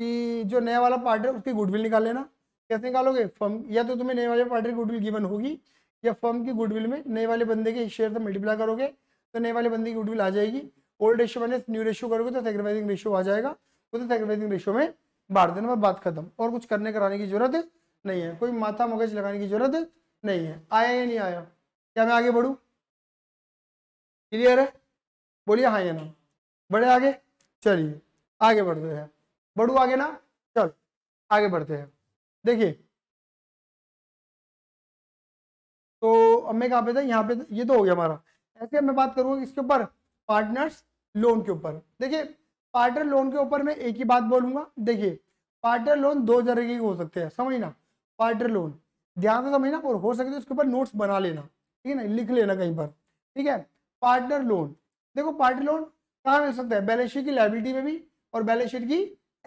कि जो नया वाला पार्ट है उसकी गुडविल निकाल लेना कैसे निकालोगे फर्म या तो तुम्हें नए वाले पार्टी गुडविल गिवन होगी या फर्म की गुडविल में नए वाले बंदे के शेयर से मल्टीप्लाई करोगे तो नए वाले बंदे की गुडविल आ जाएगी old ratio minus new ratio करोगे तो सेक्रीफाइसिंग रेशियो आ जाएगा वो तो सेक्रीफाइसिंग रेशियो में बार देना बस बात खत्म और कुछ करने कराने की जरूरत नहीं है कोई माथा मगज लगाने की जरूरत नहीं है आया या नहीं आया क्या मैं आगे बढ़ू क्लियर है बोलिए हाँ या ना बढ़े आगे चलिए आगे बढ़ते हैं बढ़ू आगे ना चल आगे बढ़ते हैं देखिए तो अब मैं कहाँ पे था यहाँ पे ये तो हो गया हमारा ऐसे मैं बात करूँगा इसके ऊपर पार्टनर्स लोन के ऊपर देखिए पार्टनर लोन के ऊपर मैं एक ही बात बोलूँगा देखिए पार्टनर लोन दो तरह के हो सकते हैं समझना पार्टनर लोन ध्यान से समझना और हो सके तो उसके ऊपर नोट्स बना लेना ठीक है ना लिख लेना कहीं पर ठीक है पार्टनर लोन देखो पार्टनर लोन कहाँ मिल सकता है बैलेंस शीट की लाइबिलिटी में भी और बैलेंस शीट की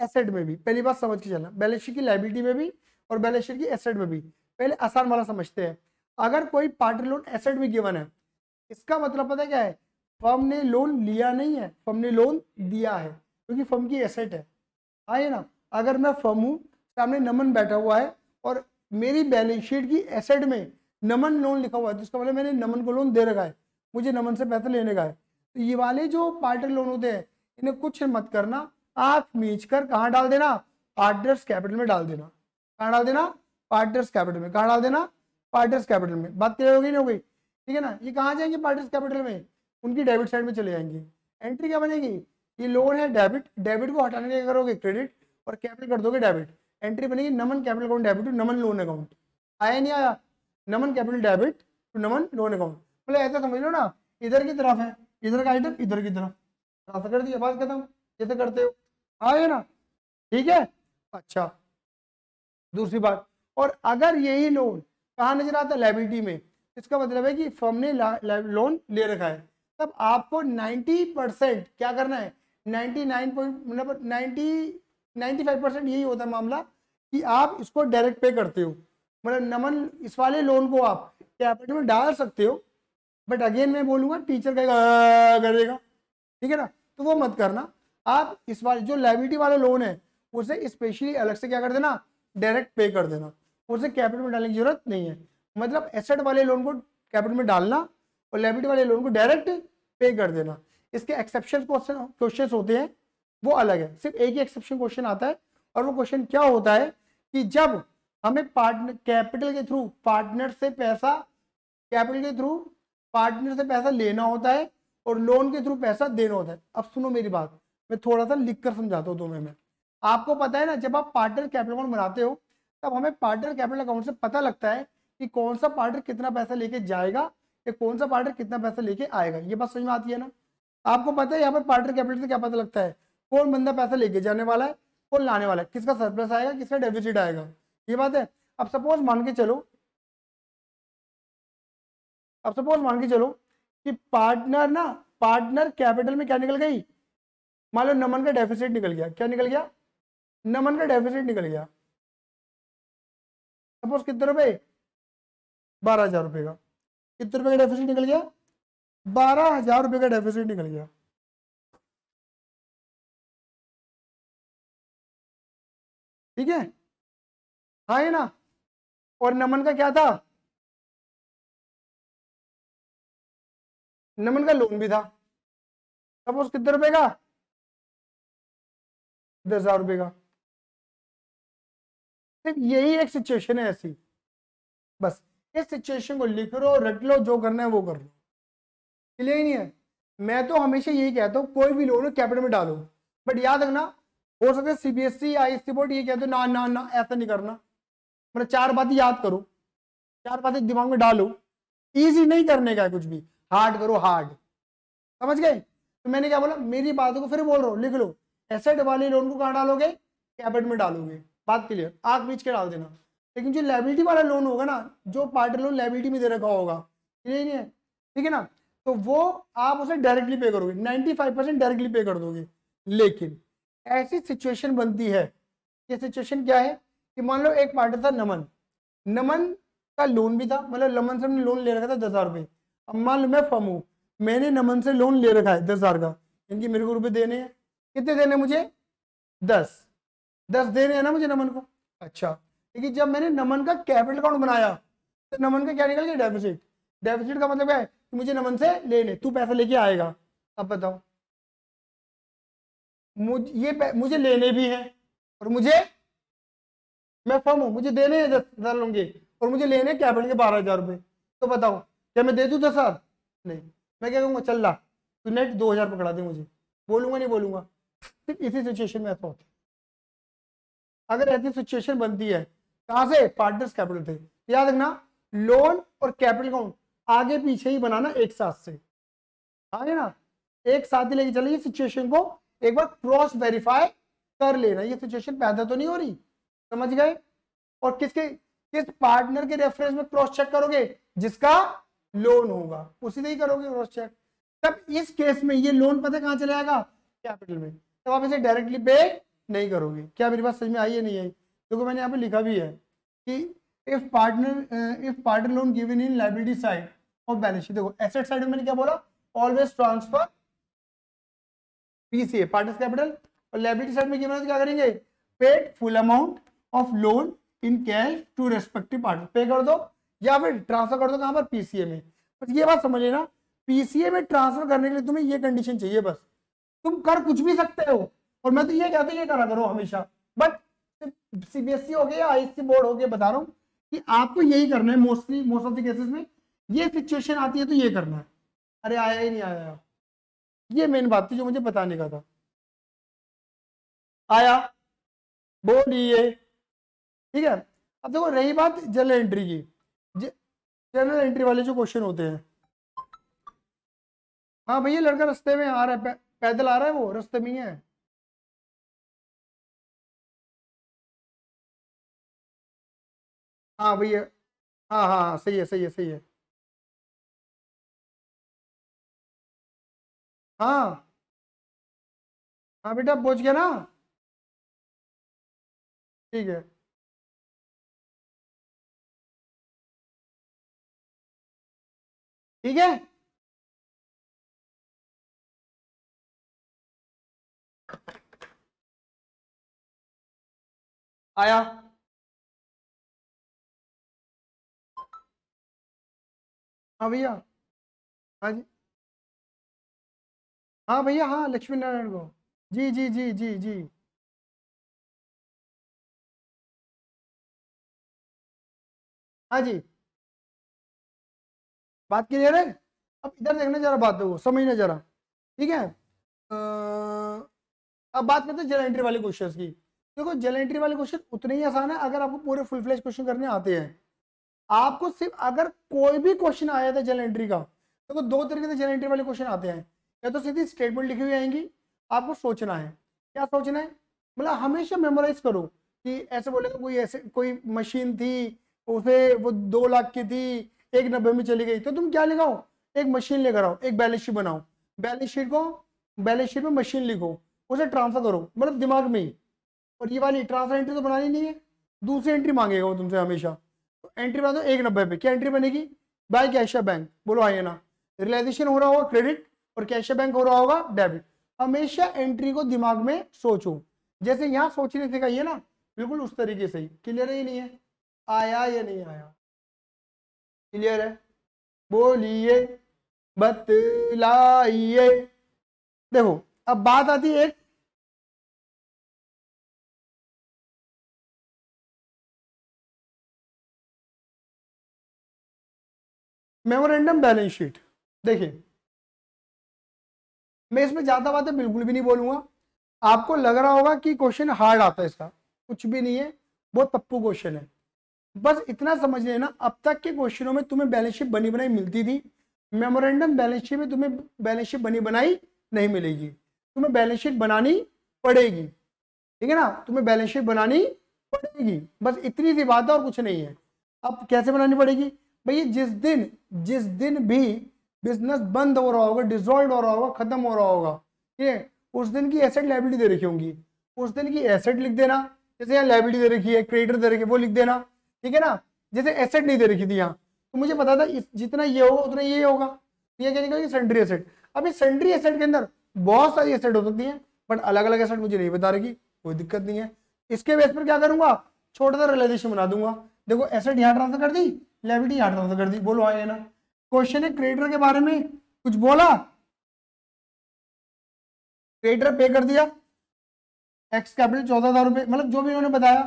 एसेट में भी पहली बात समझ के चलना बैलेंस शीट की लाइबिलिटी में भी और बैलेंस शीट की एसेट में भी पहले आसान वाला समझते हैं अगर कोई पार्टी लोन एसेट भी गिवन है इसका मतलब पता क्या है फर्म ने लोन लिया नहीं है फर्म ने लोन दिया है क्योंकि तो फर्म की एसेट है आइए हाँ ना अगर मैं फर्म हूँ सामने नमन बैठा हुआ है और मेरी बैलेंस शीट की एसेट में नमन लोन लिखा हुआ है तो इसका मतलब मैंने नमन को लोन दे रखा है मुझे नमन से पैसे लेने का है तो ये वाले जो पार्टी लोन होते हैं इन्हें कुछ मत करना आप मीच कर कहाँ डाल देना पार्टनर्स कैपिटल में डाल देना कहाँ डाल देना पार्टनर्स कैपिटल में कहाँ डाल देना पार्टनर्स कैपिटल में बात क्लियर होगी नहीं होगी ठीक है ना ये कहाँ जाएंगे पार्टनर्स कैपिटल में उनकी डेबिट साइड में चले जाएंगे एंट्री क्या बनेगी ये लोन है डेबिट डेबिट को हटाने के करोगे क्रेडिट और कैपिटल कर दोगे डेबिट एंट्री बनेगी Naman capital account debit to Naman loan account आया नहीं आया Naman capital debit to Naman loan account मतलब ऐसा समझ लो ना इधर की तरफ है इधर का आइटम इधर की तरफ रास्ता कर दिया बात खत्म जैसे करते हो आए ना ठीक है अच्छा दूसरी बात और अगर यही लोन कहाँ नजर आता है लाइबिलिटी में इसका मतलब है कि फर्म ने लोन ले रखा है तब आपको 90 परसेंट क्या करना है 99 मतलब 90 95 परसेंट यही होता है मामला कि आप इसको डायरेक्ट पे करते हो मतलब नमन इस वाले लोन को आप कैपिटल में डाल सकते हो बट अगेन मैं बोलूँगा टीचर कहेगा करेगा ठीक है ना तो वो मत करना आप इस वाले जो लाइबिलिटी वाला लोन है उसे स्पेशली अलग से क्या कर देना डायरेक्ट पे कर देना उसे कैपिटल में डालने की जरूरत नहीं है मतलब एसेट वाले लोन को कैपिटल में डालना और लेबिट वाले लोन को डायरेक्ट पे कर देना इसके एक्सेप्शन क्वेश्चन होते हैं वो अलग है सिर्फ एक ही एक्सेप्शन क्वेश्चन आता है और वो क्वेश्चन क्या होता है कि जब हमें पार्टनर कैपिटल के थ्रू पार्टनर से पैसा कैपिटल के थ्रू पार्टनर से पैसा लेना होता है और लोन के थ्रू पैसा देना होता है अब सुनो मेरी बात मैं थोड़ा सा लिख कर समझाता हूँ तुम्हें मैं आपको पता है ना जब आप पार्टनर कैपिटल अकाउंट बनाते हो तब हमें पार्टनर कैपिटल अकाउंट से पता लगता है कि कौन सा पार्टनर कितना पैसा लेके जाएगा या कौन सा पार्टनर कितना पैसा लेके आएगा ये बात समझ में आती है ना आपको पता है यहाँ पर पार्टनर कैपिटल से क्या पता लगता है कौन बंदा पैसा लेके जाने वाला है कौन लाने वाला है किसका सरप्लस आएगा किसका डेफिसिट आएगा ये बात है अब सपोज मान के चलो अब सपोज मान के चलो कि पार्टनर ना पार्टनर कैपिटल में क्या निकल गई मान लो नमन का डेफिसिट निकल गया क्या निकल गया नमन का डेफिसिट निकल गया सपोज कितने रुपए बारह हजार रुपये का कितने रुपए का डेफिसिट निकल गया बारह हजार रुपये का डेफिसिट निकल गया ठीक है हाँ है ना और नमन का क्या था नमन का लोन भी था सपोज कितने रुपए का दस हजार रुपये का यही एक सिचुएशन है ऐसी बस इस सिचुएशन को लिख लो रट लो जो करना है वो कर लो क्लियर ही नहीं है मैं तो हमेशा यही कहता हूँ कोई भी लोन कैपिटल में डालो बट याद रखना हो सकता है सीबीएसई आई एस बोर्ड ये कहते हो ना ना ना ऐसा नहीं करना मतलब चार बातें याद करो चार बातें दिमाग में डालो ईजी नहीं करने का है कुछ भी हार्ड करो हार्ड समझ गए तो मैंने क्या बोला मेरी बातों को फिर बोल रहा हूँ लिख लो एसेट वाले लोन को कहाँ डालोगे कैपिटल में डालोगे बात क्लियर आग बीच के डाल देना लेकिन जो लाइबिलिटी वाला लोन होगा ना जो पार्टी लोन लाइबिलिटी में दे रखा होगा क्लियर है ठीक है ना तो वो आप उसे डायरेक्टली पे करोगे 95 परसेंट डायरेक्टली पे कर दोगे लेकिन ऐसी सिचुएशन बनती है ये सिचुएशन क्या है कि मान लो एक पार्टी था नमन नमन का लोन भी था मतलब लमन से लोन ले रखा था दस हज़ार रुपये अब मान लो मैं फर्म हूँ मैंने नमन से लोन ले रखा है दस हज़ार का इनकी मेरे को रुपये देने हैं कितने देने मुझे दस दस देने हैं ना मुझे नमन को अच्छा लेकिन जब मैंने नमन का कैपिटल अकाउंट बनाया तो नमन का क्या निकल गया डेफिसिट डेफिसिट का मतलब क्या है मुझे नमन से ले ले तू पैसा लेके आएगा अब बताओ मुझ ये मुझे लेने भी हैं और मुझे मैं फर्म हूँ मुझे देने हैं दस हजार लोगे और मुझे लेने कैपिटल के बारह हजार रुपये तो बताओ क्या मैं दे दूँ दस हजार नहीं मैं क्या कहूँगा चल रहा तू नेट दो हजार पकड़ा दे मुझे बोलूँगा नहीं बोलूँगा सिर्फ इसी सिचुएशन में ऐसा होता है अगर ऐसी सिचुएशन बनती है कहां से पार्टनर्स कैपिटल से याद रखना लोन और कैपिटल अकाउंट आगे पीछे ही बनाना एक साथ से आगे ना एक साथ ही लेके चलिए सिचुएशन को एक बार क्रॉस वेरीफाई कर लेना ये सिचुएशन पैदा तो नहीं हो रही समझ गए और किसके किस पार्टनर के रेफरेंस में क्रॉस चेक करोगे जिसका लोन होगा उसी से ही करोगे क्रॉस चेक तब इस केस में ये लोन पता कहां चलेगा कैपिटल में तब आप इसे डायरेक्टली पे नहीं करोगे क्या मेरी बात समझ में आई है नहीं आई देखो तो मैंने यहाँ पे लिखा भी है कि if partner if partner loan given in library side of balance sheet देखो एसेट साइड में मैंने क्या बोला always transfer PCA partners capital और लाइब्रेरी साइड में गिवन क्या करेंगे paid full amount of loan in cash to respective partner pay कर दो या फिर ट्रांसफर कर दो कहाँ पर पीसीए में बस ये बात समझ लेना पीसीए में ट्रांसफर करने के लिए तुम्हें ये कंडीशन चाहिए बस तुम कर कुछ भी सकते हो और मैं तो ये कहता हूँ ये करा करो हमेशा बट सीबीएसई e हो गया आई बोर्ड हो गया बता रहा हूँ कि आपको यही करना है mostly most of the cases में ये सिचुएशन आती है तो ये करना है अरे आया ही नहीं आया ये मेन बात थी जो मुझे बताने का था आया बोर्ड ये ठीक है अब देखो रही बात जनरल एंट्री की जनरल एंट्री वाले जो क्वेश्चन होते हैं हाँ भैया लड़का रस्ते में आ रहा है पैदल आ रहा है वो रस्ते में ही है हाँ भैया हाँ, हाँ हाँ सही है सही है सही है हाँ हाँ बेटा पहुँच गया ना ठीक है ठीक है आया हाँ भैया हाँ जी हाँ भैया हाँ लक्ष्मी नारायण को जी जी जी जी जी हाँ जी बात की है अब इधर देखना जरा बात को समझना जरा ठीक है अब बात करते हैं जल एंट्री वाले क्वेश्चन की देखो जल एंट्री वाले क्वेश्चन उतने ही आसान है अगर आपको पूरे फुल फ्लेज क्वेश्चन करने आते हैं आपको सिर्फ अगर कोई भी क्वेश्चन आया था जल एंट्री का देखो तो दो तरीके से जल एंट्री वाले क्वेश्चन आते हैं या तो सीधी स्टेटमेंट लिखी हुई आएंगी आपको सोचना है क्या सोचना है मतलब हमेशा मेमोराइज करो कि ऐसे बोलेगा तो कोई ऐसे कोई मशीन थी उसे वो दो लाख की थी एक नब्बे में चली गई तो तुम क्या लिखाओ एक मशीन लेकर आओ एक बैलेंस शीट बनाओ बैलेंस शीट को बैलेंस शीट में मशीन लिखो उसे ट्रांसफर करो मतलब दिमाग में ही और ये वाली ट्रांसफर एंट्री तो बनानी नहीं है दूसरी एंट्री मांगेगा वो तुमसे हमेशा एंट्री बना दो एक नब्बे पे क्या एंट्री बनेगी बाय कैशिया बैंक बोलो आइए ना रियलाइजेशन हो रहा होगा क्रेडिट और कैशिया बैंक हो रहा होगा डेबिट हमेशा एंट्री को दिमाग में सोचो जैसे यहाँ सोचने से कहिए ना बिल्कुल उस तरीके से ही क्लियर है ही नहीं है आया या नहीं आया क्लियर है बोलिए बतलाइए देखो अब बात आती है एक मेमोरेंडम बैलेंस शीट देखिए मैं इसमें ज़्यादा बातें बिल्कुल भी नहीं बोलूंगा आपको लग रहा होगा कि क्वेश्चन हार्ड आता है इसका कुछ भी नहीं है बहुत पप्पू क्वेश्चन है बस इतना समझ लेना अब तक के क्वेश्चनों में तुम्हें बैलेंस शीट बनी बनाई मिलती थी मेमोरेंडम बैलेंस शीट में तुम्हें बैलेंस शीट बनी बनाई नहीं मिलेगी तुम्हें बैलेंस शीट बनानी पड़ेगी ठीक है ना तुम्हें बैलेंस शीट बनानी पड़ेगी बस इतनी सी बात है और कुछ नहीं है अब कैसे बनानी पड़ेगी भैया जिस दिन जिस दिन भी बिजनेस बंद हो रहा होगा डिजॉल्व हो रहा होगा खत्म हो रहा होगा ठीक है उस दिन की एसेट लाइबिलिटी दे रखी होंगी उस दिन की एसेट लिख देना जैसे यहाँ लाइबिलिटी दे रखी है क्रेडिटर दे रखे वो लिख देना ठीक है ना जैसे एसेट नहीं दे रखी थी यहाँ तो मुझे पता था जितना ये होगा उतना ये होगा तो ये क्या निकल सेंड्री एसेट अब इस सेंड्री एसेट के अंदर बहुत सारी एसेट हो सकती है बट अलग अलग एसेट मुझे नहीं बता रही कोई दिक्कत नहीं है इसके बेस पर क्या करूंगा छोटा सा रिलाइजेशन बना दूंगा देखो एसेट यहाँ ट्रांसफर कर दी लेविटी हट रहा कर दी बोलो आए ना क्वेश्चन है क्रेडिटर के बारे में कुछ बोला क्रेडिटर पे कर दिया एक्स कैपिटल चौदह हजार रुपए मतलब जो भी उन्होंने बताया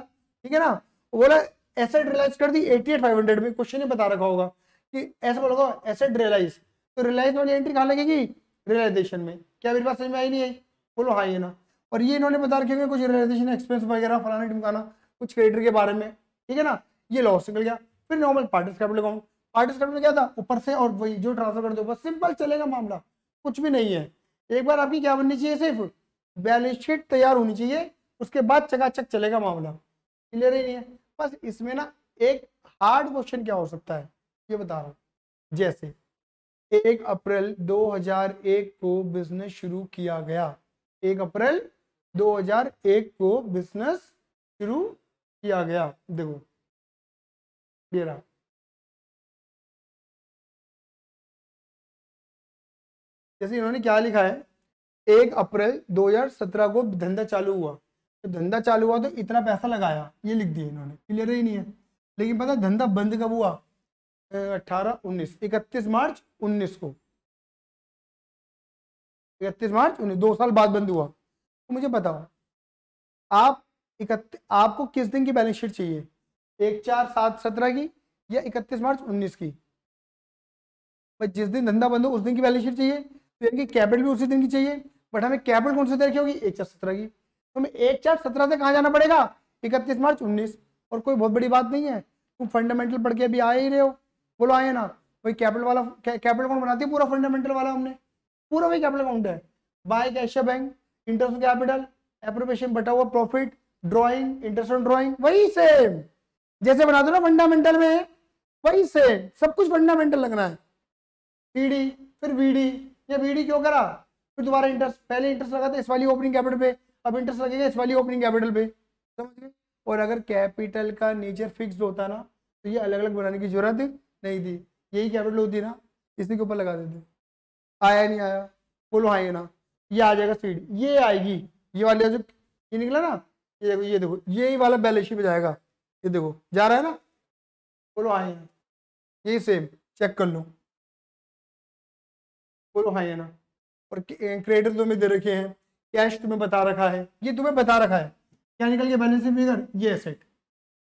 ठीक है ना बोला एसेट रियलाइज कर दी एटी एट फाइव हंड्रेड में क्वेश्चन ही बता रखा होगा कि ऐसा बोला एसेट रियलाइज तो रियलाइज वाली एंट्री कहा लगेगी रियलाइजेशन में क्या मेरे पास समझ में आई नहीं है बोलो हाई है ना और ये इन्होंने बता रखे कुछ रियलाइजेशन एक्सपेंस वगैरह फलाना टिमकाना कुछ क्रेडिटर के बारे में ठीक है ना ये लॉस निकल गया फिर normal partners capital account partners capital क्या था ऊपर से और वही जो ट्रांसफर कर दो बस सिंपल चलेगा मामला कुछ भी नहीं है एक बार आपकी क्या बननी चाहिए सिर्फ बैलेंस शीट तैयार होनी चाहिए उसके बाद चकाचक चलेगा मामला क्लियर ही नहीं है बस इसमें ना एक हार्ड क्वेश्चन क्या हो सकता है ये बता रहा हूँ जैसे एक अप्रैल 2001 को बिजनेस शुरू किया गया एक अप्रैल 2001 को बिजनेस शुरू किया गया देखो दे रहा जैसे इन्होंने क्या लिखा है एक अप्रैल 2017 को धंधा चालू हुआ तो धंधा चालू हुआ तो इतना पैसा लगाया ये लिख दिया इन्होंने क्लियर ही नहीं है लेकिन पता धंधा बंद कब हुआ अट्ठारह उन्नीस इकतीस मार्च उन्नीस को इकतीस मार्च उन्नीस दो साल बाद बंद हुआ तो मुझे बताओ आप इकतीस आपको किस दिन की बैलेंस शीट चाहिए एक चार सात सत्रह की या इकतीस मार्च उन्नीस की भाई जिस दिन धंधा बंद हो उस दिन की बैलेंस शीट चाहिए तो यानी कि कैपिटल भी उसी दिन की चाहिए बट हमें कैपिटल कौन सी तारीख होगी एक चार सत्रह की तो हमें एक चार सत्रह से कहाँ जाना पड़ेगा इकतीस मार्च उन्नीस और कोई बहुत बड़ी बात नहीं है तुम फंडामेंटल पढ़ के अभी आ ही रहे हो बोलो आए ना वही कैपिटल वाला कैपिटल अकाउंट बनाती है पूरा फंडामेंटल वाला हमने पूरा वही कैपिटल अकाउंट है by cash bank interest capital appropriation बटा हुआ profit drawing interest on drawing वही सेम जैसे बना दो ना फंडामेंटल में वही से सब कुछ फंडामेंटल लगना है पीडी फिर बीडी ये बीडी क्यों करा फिर दोबारा इंटरेस्ट पहले इंटरेस्ट लगा था इस वाली ओपनिंग कैपिटल पे अब इंटरेस्ट लगेगा इस वाली ओपनिंग कैपिटल पे समझ गए और अगर कैपिटल का नेचर फिक्स होता ना तो ये अलग अलग बनाने की जरूरत नहीं थी यही कैपिटल होती ना इसी के ऊपर लगा देते आया नहीं आया बोलो आएगा हाँ ना ये आ जाएगा सीड ये आएगी ये वाली जो ये निकला ना ये देखो ये देखो ये वाला बैलेंस शीट में जाएगा ये देखो जा रहा है ना बोलो हाँ ना हाँ, हाँ। यही सेम चेक कर लो बोलो हाँ ना हाँ, और क्रेडिट तुम्हें दे रखे हैं कैश तुम्हें बता रखा है ये तुम्हें बता रखा है क्या निकल गया बैलेंस फिगर ये एसेट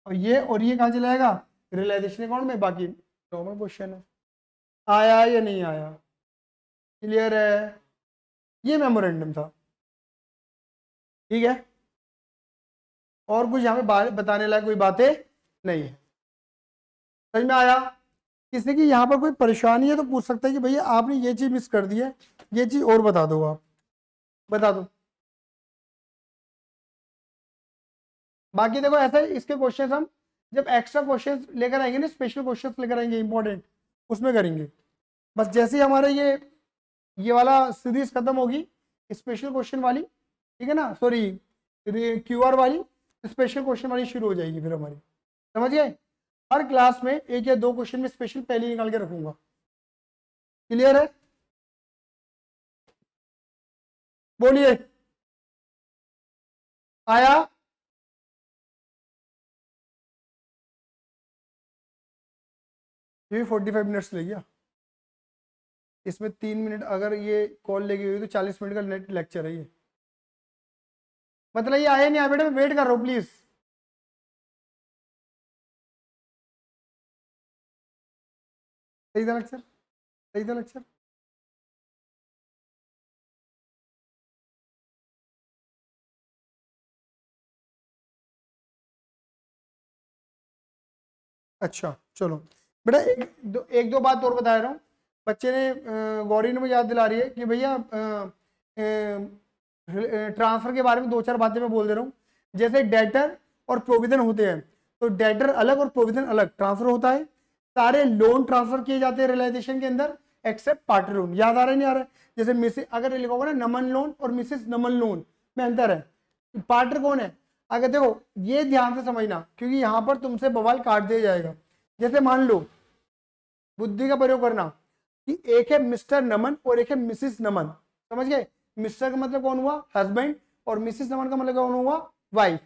और ये और ये कहाँ चलाएगा रियलाइजेशन अकाउंट में बाकी नॉर्मल क्वेश्चन है आया या नहीं आया क्लियर है ये मेमोरेंडम था ठीक है और कुछ यहाँ पे बताने लायक कोई बातें नहीं है समझ में आया किसी की यहाँ पर कोई परेशानी है तो पूछ सकते हैं कि भैया आपने ये चीज़ मिस कर दी है ये चीज़ और बता दो आप बता दो बाकी देखो ऐसा इसके क्वेश्चन हम जब एक्स्ट्रा क्वेश्चन लेकर आएंगे ना स्पेशल क्वेश्चन लेकर आएंगे इंपॉर्टेंट उसमें करेंगे बस जैसे ही हमारे ये ये वाला सीरीज खत्म होगी स्पेशल क्वेश्चन वाली ठीक है ना सॉरी क्यू वाली स्पेशल क्वेश्चन वाली शुरू हो जाएगी फिर हमारी समझ गए हर क्लास में एक या दो क्वेश्चन में स्पेशल पहले निकाल के रखूंगा क्लियर है बोलिए आया ये भी फोर्टी फाइव मिनट्स ले गया इसमें तीन मिनट अगर ये कॉल लेगी हुई तो चालीस मिनट का नेट लेक्चर है ये मतलब ये आया नहीं आए बेटा वेट कर रहा हूँ प्लीज सही था लेक्चर सही था लेक्चर अच्छा चलो बेटा एक दो एक दो बात और बता रहा हूँ बच्चे ने गौरी ने मुझे याद दिला रही है कि भैया ट्रांसफर के बारे में दो चार बातें मैं बोल दे रहा हूँ जैसे डेटर और प्रोविजन होते हैं तो डेटर अलग और प्रोविजन अलग ट्रांसफर होता है सारे लोन ट्रांसफर किए जाते हैं रियलाइजेशन के अंदर एक्सेप्ट पार्टी लोन याद आ रहा है नहीं आ रहा है जैसे मिसे अगर लिखा होगा ना नमन लोन और मिसेस नमन लोन में अंतर है पार्टनर कौन है अगर देखो ये ध्यान से समझना क्योंकि यहाँ पर तुमसे बवाल काट दिया जाएगा जैसे मान लो बुद्धि का प्रयोग करना कि एक है मिस्टर नमन और एक है मिसिस नमन समझ गए मिस्टर का मतलब कौन हुआ हस्बैंड और मिसिस नमन का मतलब कौन हुआ वाइफ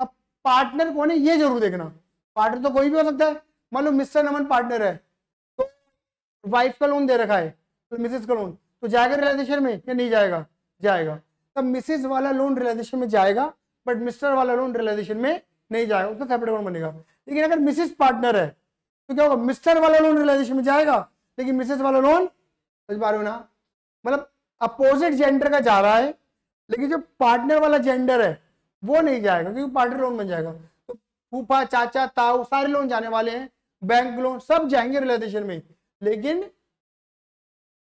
अब पार्टनर कौन है ये जरूर देखना पार्टनर तो कोई भी हो सकता है मान लो मिस्टर नमन पार्टनर है तो वाइफ का लोन दे रखा है तो मिसिस का लोन तो जाएगा रिलाइजेशन में या नहीं जाएगा जाएगा तब मिसिस वाला लोन रिलाइजेशन में जाएगा बट मिस्टर वाला लोन रिलाइजेशन में नहीं जाएगा उसका सेपरेट अकाउंट बनेगा लेकिन अगर मिसिस पार्टनर है तो क्या होगा मिस्टर वाला लोन रिलाइजेशन में जाएगा लेकिन मिसेज वाला लोन बारे में ना मतलब अपोजिट जेंडर का जा रहा है लेकिन जो पार्टनर वाला जेंडर है वो नहीं जाएगा क्योंकि पार्टनर लोन बन जाएगा तो फूफा चाचा ताऊ सारे लोन जाने वाले हैं बैंक लोन सब जाएंगे रिलेशन में लेकिन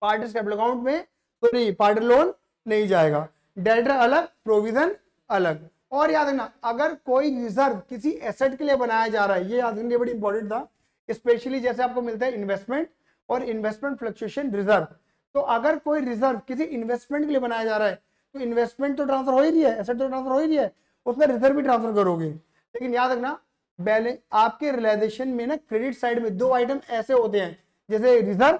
पार्टनर कैपिटल अकाउंट में सॉरी तो पार्टनर लोन नहीं जाएगा डेटर अलग प्रोविजन अलग और याद रखना अगर कोई रिजर्व किसी एसेट के लिए बनाया जा रहा है ये याद रखने बड़ी इंपॉर्टेंट था स्पेशली जैसे आपको मिलता है इन्वेस्टमेंट और इन्वेस्टमेंट फ्लक्चुएशन रिजर्व तो अगर कोई रिजर्व किसी इन्वेस्टमेंट के लिए बनाया जा रहा है तो इन्वेस्टमेंट तो ट्रांसफर हो ही रही है एसेट तो ट्रांसफर हो ही रही है उसमें रिजर्व भी ट्रांसफर करोगे लेकिन याद रखना बैलेंस आपके रिलाइजेशन में ना क्रेडिट साइड में दो आइटम ऐसे होते हैं जैसे रिजर्व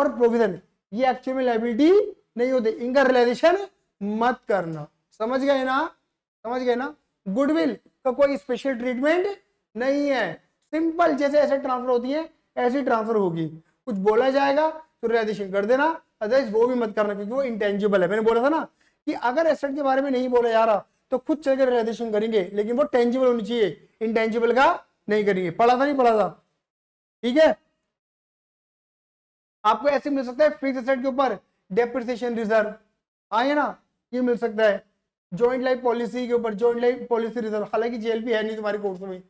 और प्रोविजन ये एक्चुअल में लाइबिलिटी नहीं होते इनका रिलाइजेशन मत करना समझ गए ना समझ गए ना गुडविल का को कोई स्पेशल ट्रीटमेंट नहीं है सिंपल जैसे ऐसे ट्रांसफर होती है ऐसी ट्रांसफर होगी कुछ बोला जाएगा तो रिलाइजेशन कर देना अदरवाइज वो भी मत करना क्योंकि वो इंटेंजिबल है मैंने बोला था ना कि अगर एसेट के बारे में नहीं बोला जा रहा तो खुद चल कर रियलाइजेशन करेंगे लेकिन वो टेंजिबल होनी चाहिए इंटेंजिबल का नहीं करेंगे पढ़ा था नहीं पढ़ा था ठीक है आपको ऐसे मिल सकता है फिक्स एसेट के ऊपर डेप्रिसिएशन रिजर्व आए ना ये मिल सकता है ज्वाइंट लाइफ पॉलिसी के ऊपर ज्वाइंट लाइफ पॉलिसी रिजर्व हालांकि जीएलपी है नहीं तुम्हारे कोर्स में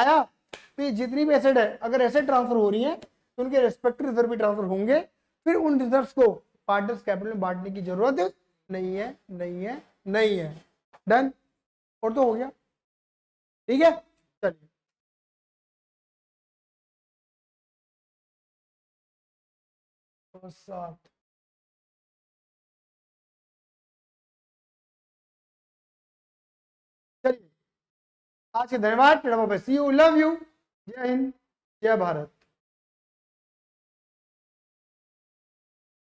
आया तो ये जितनी भी एसेट है अगर एसेट ट्रांसफर हो रही है तो उनके रेस्पेक्टिव रिजर्व भी ट्रांसफर होंगे फिर उन रिजर्व को पार्टनर्स कैपिटल में बांटने की जरूरत नहीं है नहीं है नहीं है डन और तो हो गया ठीक है चलिए चलिए आज के धन्यवाद लव यू जय हिंद जय भारत